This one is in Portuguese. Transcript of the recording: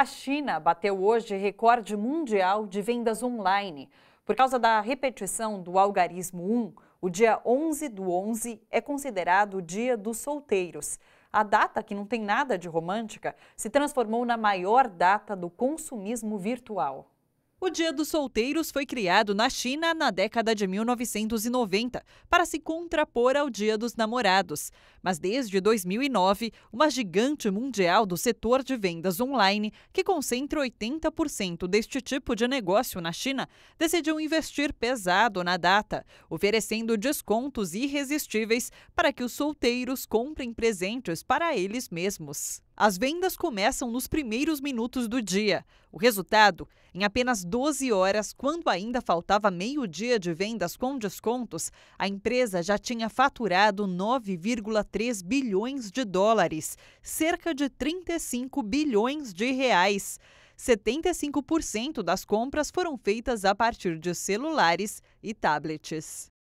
A China bateu hoje recorde mundial de vendas online. Por causa da repetição do algarismo 1, o dia 11 do 11 é considerado o dia dos solteiros. A data, que não tem nada de romântica, se transformou na maior data do consumismo virtual. O Dia dos Solteiros foi criado na China na década de 1990 para se contrapor ao Dia dos Namorados. Mas desde 2009, uma gigante mundial do setor de vendas online, que concentra 80% deste tipo de negócio na China, decidiu investir pesado na data, oferecendo descontos irresistíveis para que os solteiros comprem presentes para eles mesmos. As vendas começam nos primeiros minutos do dia. O resultado, em apenas 12 horas, quando ainda faltava meio-dia de vendas com descontos, a empresa já tinha faturado 9,3 bilhões de dólares, cerca de 35 bilhões de reais. 75% das compras foram feitas a partir de celulares e tablets.